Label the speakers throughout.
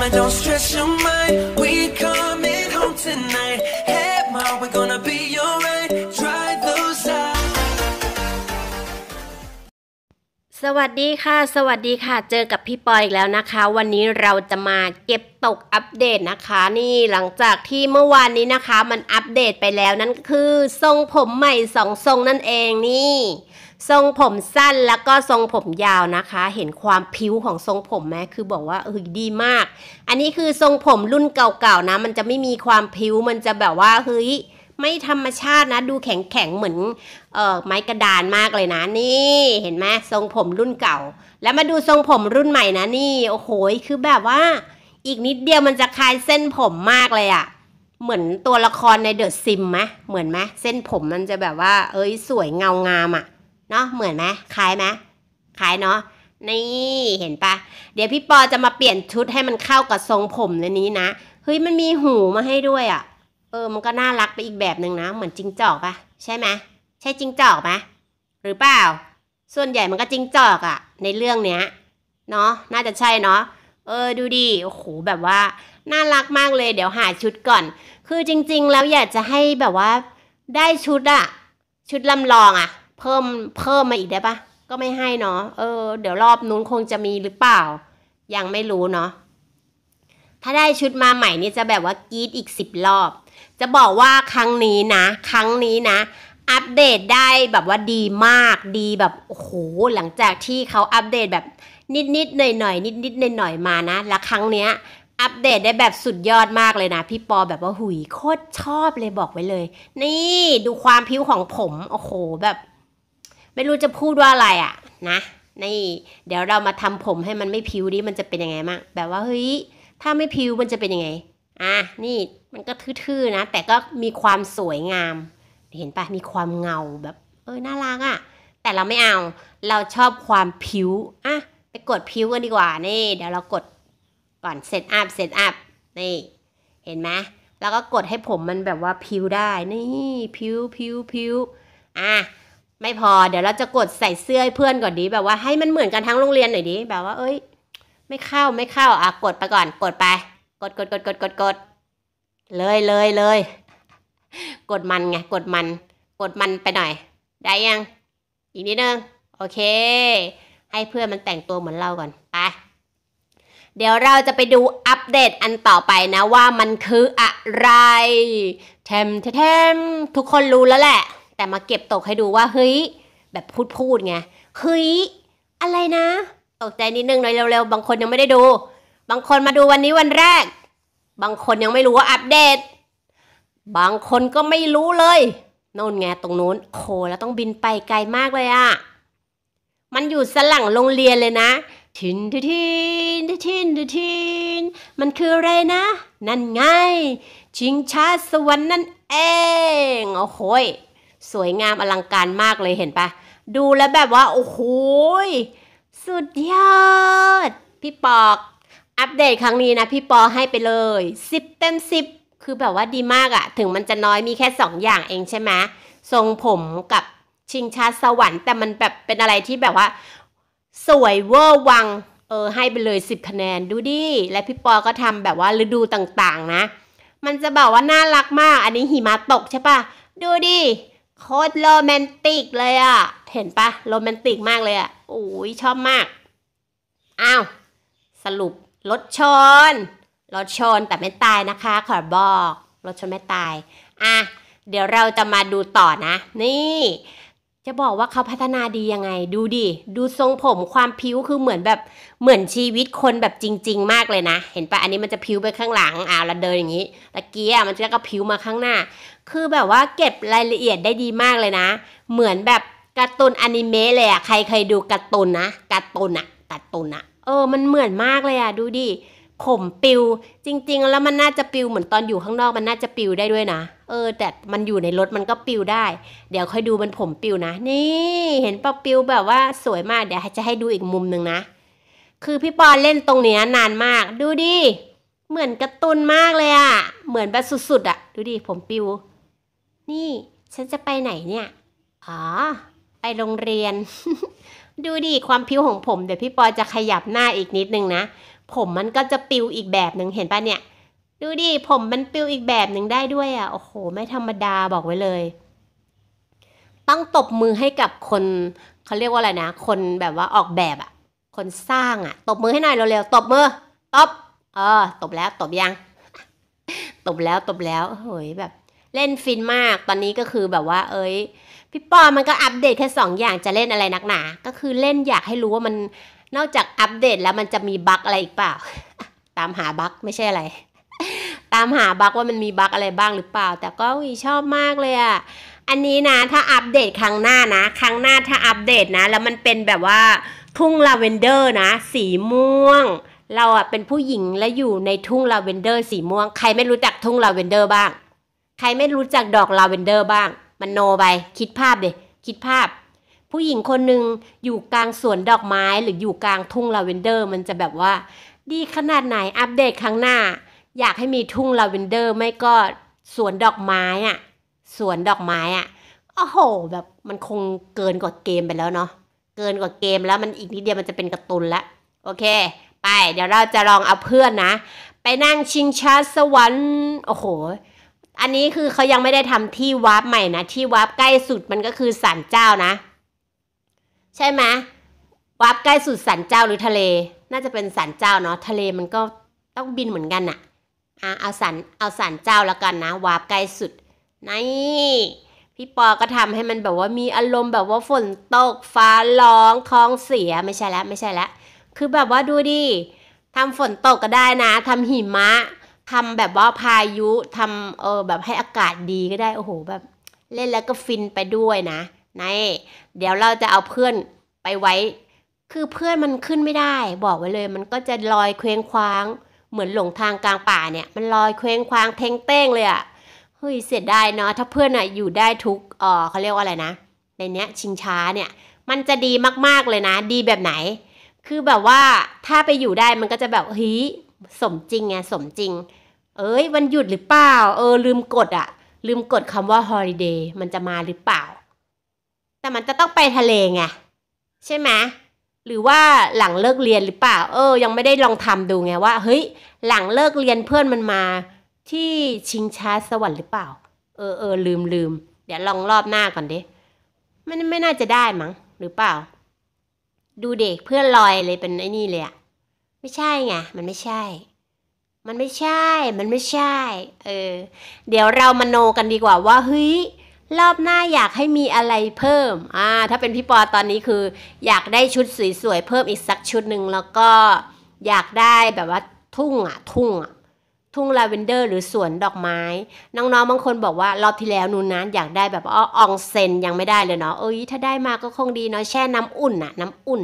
Speaker 1: m a m a don't stress your mind. We coming home tonight. Hey, m a we're gonna be alright. Dry those eyes. สวัสดีค่ะ สวัสดีค่ะ เจอกับพี่ปอยอีกแล้วนะคะ วันนี้เราจะมาเก็บตกอัปเดตนะคะ นี่หลังจากที่เมื่อวานนี้นะคะ มันอัปเดตไปแล้วนั่นคือทรงผมใหม่สองทรงนั่นเองนี่ทรงผมสั้นแล้วก็ทรงผมยาวนะคะ เห็นความผิวของทรงผมไหมคือบอกว่าเออดีมาก อันนี้คือทรงผมรุ่นเก่าๆนะ มันจะไม่มีความผิวมันจะแบบว่าเฮ้ย ไม่ธรรมชาตินะ ดูแข็งๆเหมือนเอ่อไม้กระดานมากเลยนะ นี่เห็นไหมทรงผมรุ่นเก่า แล้วมาดูทรงผมรุ่นใหม่นะนี่โอ้โหคือแบบว่าอีกนิดเดียวมันจะคลายเส้นผมมากเลยอะ่ะ เหมือนตัวละครในเดอะซิมไหมเหมือนไหมเส้นผมมันจะแบบว่า เอ้ยสวยเงางามอะ่ะเนาะเหมือนไหมคล้ายไหมคล้ายเนาะนี่เห็นปะเดี๋ยวพี่ปอจะมาเปลี่ยนชุดให้มันเข้ากับทรงผมในนี้นะเฮ้ยมันมีหูมาให้ด้วยอะ่ะ เออ มันก็น่ารักไปอีกแบบหนึ่งนะเหมือนจิงจอกปะใช่ไหมใช่จิงจอกไหมหรือเปล่า ส่วนใหญ่มันก็จิงจอกอะ่ะในเรื่องเนี้ยเนาะน่าจะใช่เนาะเออดูดีโอ้โหแบบว่า น่ารักมากเลยเดี๋ยวหาชุดก่อน คือจริง ๆ แล้วอยากจะให้แบบว่า ได้ชุดอะชุดลำลองอะเพิ่มเพิ่มมาอีกได้ปะก็ไม่ให้เนาะ เออเดี๋ยวรอบนู้นคงจะมีหรือเปล่า ยังไม่รู้เนาะ ถ้าได้ชุดมาใหม่นี่จะแบบว่ากีดอีกสิบรอบ จะบอกว่าครั้งนี้นะครั้งนี้นะ อัปเดตได้แบบว่าดีมากดีแบบโอ้โหหลังจากที่เขาอัปเดตแบบนิดนิดหน่อยหน่อยนิดนิดหน่อยหน่อยมานะแล้วครั้งเนี้ย อัปเดตได้แบบสุดยอดมากเลยนะพี่ปอแบบว่าหุยโคตรชอบเลยบอกไว้เลย นี่ดูความผิวของผมโอ้โหแบบไม่รู้จะพูดว่าอะไรอะนะนี่ เดี๋ยวเรามาทำผมให้มันไม่พิวดิมันจะเป็นยังไงม้่งแบบว่าเฮ้ยถ้าไม่พิวมันจะเป็นยังไงอ่ะนี่มันก็ทื่อๆ นะ แต่ก็มีความสวยงาม เห็นปะมีความเงาแบบ เออน่ารักอะ่ะแต่เราไม่เอาเราชอบความพิวอ่ะ ไปกดพิวกันดีกว่า นี่ เดี๋ยวเรากดก่อนเซตอัพเซตอัพนี่เห็นไหมแล้วก็กดให้ผมมันแบบว่าพิวได้นี่พิวพิวพิวอ่ะไม่พอเดี๋ยวเราจะกดใส่เสื้อให้เพื่อนก่อนดีแบบว่าให้มันเหมือนกันทั้งโรงเรียนหน่อยดีแบบว่า เอ้ย ไม่เข้าไม่เข้า อ่ะ กดไปก่อน กดไป กดกดกดกดกดกดเลยเลยเลยกดมันไงกดมันกดมันไปหน่อย ได้ยัง อีกนิดนึงโอเค ให้เพื่อนมันแต่งตัวเหมือนเราก่อน ไป เดี๋ยวเราจะไปดูอัปเดตอันต่อไปนะว่ามันคืออะไรแทมแทมทุกคนรู้แล้วแหละแต่มาเก็บตกให้ดูว่าเฮ้ย แบบพูดพูดไงเฮ้ยอะไรนะตกใจนิดนึงหน่อยเร็วๆบางคนยังไม่ได้ดู บางคนมาดูวันนี้วันแรก บางคนยังไม่รู้ว่าอัปเดต บางคนก็ไม่รู้เลย โน่นไงตรงนู้น โคแล้วต้องบินไปไกลมากเลยอะ่ะมันอยู่สลังโรงเรียนเลยนะทินทินทินทินทินมันคืออะไรนะ นั่นไงชิงช้าสวรรค์นั่นเองโอ้โหสวยงามอลังการมากเลยเห็นปะดูแล้วแบบว่า โอ้โหสุดยอด พี่ปอก อัปเดตครั้งนี้นะพี่ปอให้ไปเลย 10 เต็ม 10 คือแบบว่าดีมากอะถึงมันจะน้อยมีแค่ 2 อย่างเองใช่ไหมทรงผมกับชิงชาสวรรค์ แต่มันแบบเป็นอะไรที่แบบว่า สวยเวอร์วัง เออให้ไปเลย 10 คะแนนดูดิ และพี่ปอก็ทำแบบว่าฤดูต่างๆนะ มันจะบอกว่าน่ารักมาก อันนี้หิมะตกใช่ปะดูดิโคตรโรแมนติกเลยอะ่ะ เห็นปะโรแมนติกมากเลยอะ่ะโอ้ยชอบมาก อ้าวสรุปรถชนรถชนแต่ไม่ตายนะคะขอบอกรถชนไม่ตาย อ่ะเดี๋ยวเราจะมาดูต่อนะนี่จะบอกว่าเขาพัฒนาดียังไง ดูดิดูทรงผมความผิวคือเหมือนแบบเหมือนชีวิตคนแบบจริงๆมากเลยนะ เห็นปะอันนี้มันจะผิวไปข้างหลังอ้าวเราเดินอย่างนี้ตะเกียมันจะก็ผิวมาข้างหน้า คือแบบว่าเก็บรายละเอียดได้ดีมากเลยนะ เหมือนแบบการ์ตูนอนิเมะเลยอะใครเคยดูการ์ตูนนะการ์ตูนอะการ์ตูนอะเออมันเหมือนมากเลยอะดูดิผมปิวจริง ๆ แล้วมันน่าจะปิวเหมือนตอนอยู่ข้างนอกมันน่าจะปิวได้ด้วยนะเออแต่มันอยู่ในรถมันก็ปิวได้ เดี๋ยวค่อยดูมันผมปิวนะ นี่ เห็นปะปิวแบบว่าสวยมากเดี๋ยวจะให้ดูอีกมุมหนึ่งนะ คือพี่ปอนเล่นตรงเนี้ยนานมาก ดูดิเหมือนกระตุนมากเลยอะเหมือนแบบสุดๆอะดูดิผมปิว นี่ ฉันจะไปไหนเนี่ย อ๋อ ไปโรงเรียน ดูดิความผิวของผมเดี๋ยวพี่ปอจะขยับหน้าอีกนิดนึงนะผมมันก็จะปิวอีกแบบหนึ่งเห็นปะเนี่ยดูดิ ผมมันปิวอีกแบบหนึ่งได้ด้วยอะ่ะ โอ้โห ไม่ธรรมดาบอกไว้เลย ต้องตบมือให้กับคนเขาเรียกว่าอะไรนะ คนแบบว่าออกแบบอะ่ะ คนสร้างอะ่ะ ตบมือให้หน่อยเร็วๆ ตบมือ ตบ เออ ตบแล้ว ตบยัง ตบแล้ว ตบแล้วเฮ้ยแบบ เล่นฟินมาก ตอนนี้ก็คือแบบว่า เอ้ย พี่ปอมันก็อัปเดตแค่ 2 อย่างจะเล่นอะไรนักหนา ก็คือเล่นอยากให้รู้ว่ามัน นอกจากอัปเดตแล้วมันจะมีบั๊กอะไรอีกเปล่า ตามหาบั๊กไม่ใช่อะไรตามหาบั๊กว่ามันมีบั๊กอะไรบ้างหรือเปล่า แต่ก็วชอบมากเลยอะ่ะ อันนี้นะ ถ้าอัปเดตครั้งหน้านะครั้งหน้าถ้าอัปเดตนะ แล้วมันเป็นแบบว่าทุ่งลาเวนเดอร์นะ สีม่วง เราอะเป็นผู้หญิงและอยู่ในทุ่งลาเวนเดอร์ สีม่วง ใครไม่รู้จักทุ่งลาเวนเดอร์บ้าง ใครไม่รู้จักดอกลาเวนเดอร์บ้างมันโนไปคิดภาพเด็คิดภาพ ผู้หญิงคนหนึ่งอยู่กลางสวนดอกไม้ หรืออยู่กลางทุ่งลาเวนเดอร์มันจะแบบว่า ดีขนาดไหนอัปเดตครั้งหน้าอยากให้มีทุ่งลาเวนเดอร์ไม่ก็สวนดอกไม้อะสวนดอกไม้อะโอ้โห แบบมันคงเกินกว่าเกมไปแล้วเนาะ เกินกว่าเกมแล้วมันอีกนิดเดียวมันจะเป็นกระตุนละโอเค ไปเดี๋ยวเราจะลองเอาเพื่อนนะ ไปนั่งชิงช้าสวรรค์โอ้โห อันนี้คือเขายังไม่ได้ทำที่วาร์ปใหม่นะ ที่วาร์ปใกล้สุดมันก็คือสันเจ้านะ ใช่ไหมวาร์ปใกล้สุดสันเจ้าหรือทะเล น่าจะเป็นสันเจ้าเนาะทะเลมันก็ต้องบินเหมือนกันอะอ่ะเอาสันเอาสันเจ้าแล้วกันนะวาบไกลสุดนี่พี่ปอก็ทำให้มันแบบว่ามีอารมณ์แบบว่าฝนตก ฟ้าร้องคลองเสียไม่ใช่แล้วไม่ใช่แล้วคือแบบว่าดูดิทำฝนตกก็ได้นะ ทำหิมะทำแบบว่าพายุทำเออ แบบให้อากาศดีก็ได้โอ้โหแบบ เล่นแล้วก็ฟินไปด้วยนะนี่เดี๋ยวเราจะเอาเพื่อนไปไว้ คือเพื่อนมันขึ้นไม่ได้ บอกไว้เลยมันก็จะลอยเคว้งคว้างเหมือนหลงทางกลางป่าเนี่ยมันลอยเคว้งคว้างเทงเต้งเลยอะ่ะเฮ้ยเสียดายเนาะถ้าเพื่อนอะ่ะอยู่ได้ทุกอ่อเขาเรียกว่าอะไรนะ ในเนี้ยชิงช้าเนี่ย มันจะดีมากๆเลยนะ ดีแบบไหน คือแบบว่าถ้าไปอยู่ได้มันก็จะแบบฮีสมจริงไงสมจริง เอ้ยวันหยุดหรือเปล่าเออลืมกดอะ่ะลืมกดคำว่าฮอลิเดย์มันจะมาหรือเปล่า แต่มันจะต้องไปทะเลไงใช่ไหมหรือว่าหลังเลิกเรียนหรือเปล่า เออ ยังไม่ได้ลองทำดูไงว่าเฮ้ย หลังเลิกเรียนเพื่อนมันมาที่ชิงช้าสวรรค์หรือเปล่า เออเออลืมลืม เดี๋ยวลองรอบหน้าก่อนดิมันไม่น่าจะได้มั้งหรือเปล่า ดูเด็กเพื่อนลอยเลยเป็นไอ้นี่เลยอะไม่ใช่ไงมันไม่ใช่ มันไม่ใช่ มันไม่ใช่ เออ เดี๋ยวเรามโนกันดีกว่าว่าเฮ้ยรอบหน้าอยากให้มีอะไรเพิ่ม อ่า ถ้าเป็นพี่ปอตอนนี้คือ อยากได้ชุดสวยๆเพิ่มอีกสักชุดหนึ่งแล้วก็อยากได้แบบว่าทุ่งอ่ะ ทุ่งอ่ะทุ่งลาเวนเดอร์หรือสวนดอกไม้ น้องๆบางคนบอกว่า รอบที่แล้วนูนนั้นอยากได้แบบอ๋อองเซนยังไม่ได้เลยเนาะเอ้ยถ้าได้มาก็คงดีเนาะแช่น้ำอุ่นอ่ะน้ำอุ่น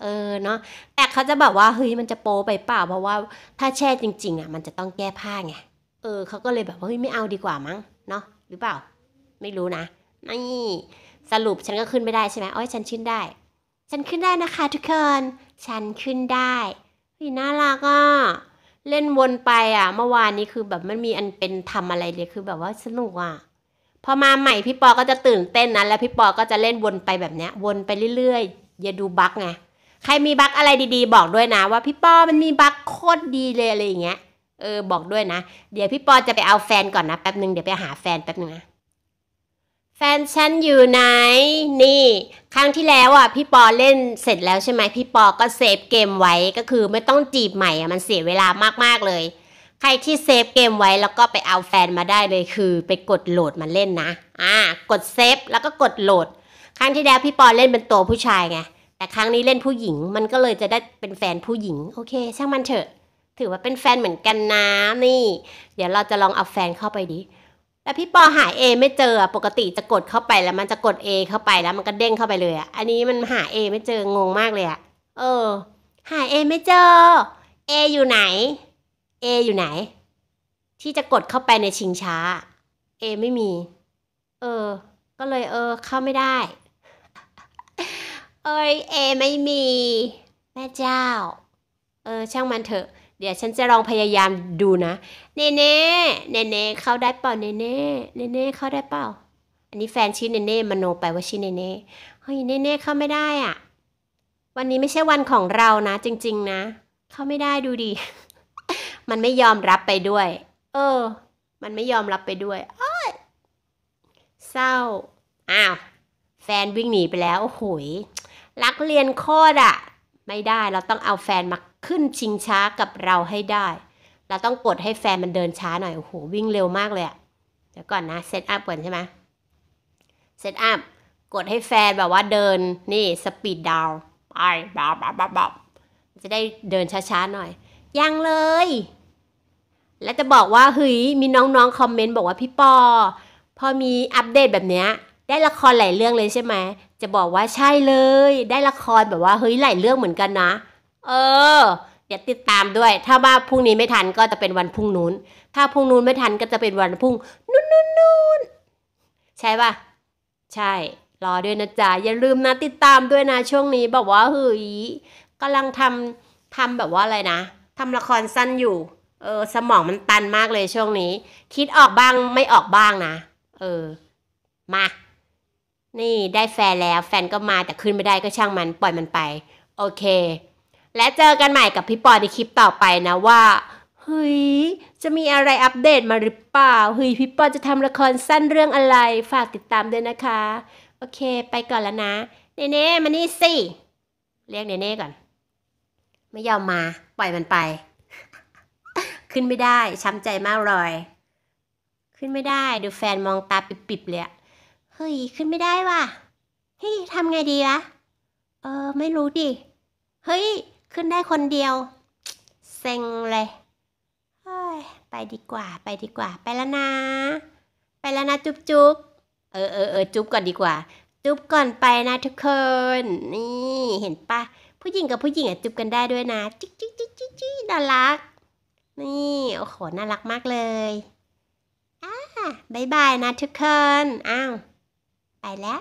Speaker 1: เออเนาะแต่เขาจะแบบว่าเฮ้ยมันจะโปไปเปล่า เพราะว่า ถ้าแช่จริง ๆ อ่ะมันจะต้องแก้ผ้าไงเออเขาก็เลยแบบว่าเฮ้ยไม่เอาดีกว่ามั้งเนาะหรือเปล่าไม่รู้นะนี่สรุปฉันก็ขึ้นไม่ได้ใช่ไหมอ้อยฉันขึ้นได้ ฉันขึ้นได้นะคะทุกคนฉันขึ้นได้ พี่น่ารักอ่ะเล่นวนไปอ่ะ เมื่อวานนี้คือ แบบมันมีอันเป็นทำอะไรเลยคือ แบบว่าสนุกอ่ะพอมาใหม่พี่ปอก็จะตื่นเต้นนะแล้วพี่ปอก็จะเล่นวนไปแบบเนี้ยวนไปเรื่อยๆอย่าดูบั๊กไงใครมีบั๊กอะไรดีๆ บอกด้วยนะ ว่าพี่ปอมันมีบั๊กโคตรดีเลยอะไรอย่างเงี้ยเออบอกด้วยนะเดี๋ยวพี่ปอจะไปเอาแฟนก่อนนะแป๊บหนึ่งเดี๋ยวไปหาแฟนแป๊บหนึ่งนะแฟนฉันอยู่ไหนนี่ครั้งที่แล้วอ่ะพี่ปอเล่นเสร็จแล้วใช่ไหมพี่ปอก็เซฟเกมไว้ก็คือไม่ต้องจีบใหม่อ่ะมันเสียเวลามากๆเลย ใครที่เซฟเกมไว้แล้วก็ไปเอาแฟนมาได้เลยคือไปกดโหลดมันเล่นนะอ่า กดเซฟแล้วก็กดโหลดครั้งที่แล้วพี่ปอเล่นเป็นตัวผู้ชายไงแต่ครั้งนี้เล่นผู้หญิง มันก็เลยจะได้เป็นแฟนผู้หญิงโอเค ช่างมันเถอะ ถือว่าเป็นแฟนเหมือนกันนะนี่ เดี๋ยวเราจะลองเอาแฟนเข้าไปดิแล้วพี่ปอหา A ไม่เจอปกติจะกดเข้าไปแล้วมันจะกด A เข้าไปแล้วมันก็เด้งเข้าไปเลยอ่ะอันนี้มันหา A ไม่เจองงมากเลยอ่ะเออหา A ไม่เจอ A อยู่ไหน A อยู่ไหน ที่จะกดเข้าไปในชิงช้า A ไม่มีเออ ก็เลยเออ เข้าไม่ได้เอ้ย A ไม่มีแม่เจ้าเออช่างมันเถอะเดี๋ยวฉันจะลองพยายามดูนะเนเน่เนเน่เข้าได้เปล่าเนเน่เนเน่เข้าได้เปล่า อันนี้แฟนชื่อเนเน่มโนไปว่าชื่อเนเน่เฮ้ยเนเน่เข้าไม่ได้อ่ะ วันนี้ไม่ใช่วันของเรานะจริง ๆนะ เข้าไม่ได้ดูดิมันไม่ยอมรับไปด้วย เออ มันไม่ยอมรับไปด้วยอ้ยเศร้าอ้าวแฟนวิ่งหนีไปแล้วโอ้โหรักเรียนโคตรอ่ะ ไม่ได้เราต้องเอาแฟนมาขึ้นชิงช้ากับเราให้ได้ เราต้องกดให้แฟนมันเดินช้าหน่อย โอ้โหวิ่งเร็วมากเลยอะเดี๋ยวก่อนนะเซตอัพก่อนใช่ไหมเซตอัพกดให้แฟนแบบว่าเดินนี่สปีดดาวไปบับบับบบบจะได้เดินช้าๆหน่อย ยังเลย และจะบอกว่าเฮ้ยมีน้องๆคอมเมนต์บอกว่าพี่ปอ พอมีอัปเดตแบบเนี้ยได้ละครหลายเรื่องเลยใช่ไหม จะบอกว่าใช่เลย ได้ละครแบบว่าเฮ้ยหลายเรื่องเหมือนกันนะเออเดี๋ยวติดตามด้วย ถ้าว่าพรุ่งนี้ไม่ทันก็จะเป็นวันพรุ่งนู้นถ้าพรุ่งนู้นไม่ทันก็จะเป็นวันพรุ่งนู้นนู้นนู้นใช่ปะใช่ รอด้วยนะจ๊ะ อย่าลืมนะติดตามด้วยนะ ช่วงนี้แบบว่าเฮ้ยกำลังทำทำแบบว่าอะไรนะทำละครสั้นอยู่เออสมองมันตันมากเลยช่วงนี้ คิดออกบ้างไม่ออกบ้างนะ เออ มานี่ได้แฟนแล้วแฟนก็มาแต่ขึ้นไม่ได้ก็ช่างมัน ปล่อยมันไป โอเคและเจอกันใหม่กับพี่ปอในคลิปต่อไปนะว่า เฮ้ย จะมีอะไรอัปเดตมาหรือเปล่า เฮ้ยพี่ปอจะทำละครสั้นเรื่องอะไรฝากติดตามด้วยนะคะ โอเค ไปก่อนแล้วนะเนเน่มานี่สิเรียกเนเน่ก่อน ไม่ยอมมา ปล่อยมันไป ขึ้นไม่ได้ ช้ำใจมากเลยขึ้นไม่ได้ ดูแฟนมองตาปิบๆ เลยอะเฮ้ย ขึ้นไม่ได้ว่ะเฮ้ยทำไงดีวะเออไม่รู้ดิเฮ้ยขึ้นได้คนเดียวเซ็งเลยเฮ้ยไปดีกว่า ไปดีกว่า ไปแล้วนะ ไปแล้วนะ จุ๊บจุ๊บเออเออเออจุ๊บก่อนดีกว่า จุ๊บก่อนไปนะทุกคนนี่ เห็นปะผู้หญิงกับผู้หญิงอ่ะจุ๊บกันได้ด้วยนะจิ๊กจิ๊กจิ๊กจิ๊กจิ๊กน่ารักนี่โอ้โหน่ารักมากเลยอ่าบายบายนะทุกคนอ้าวไปแล้ว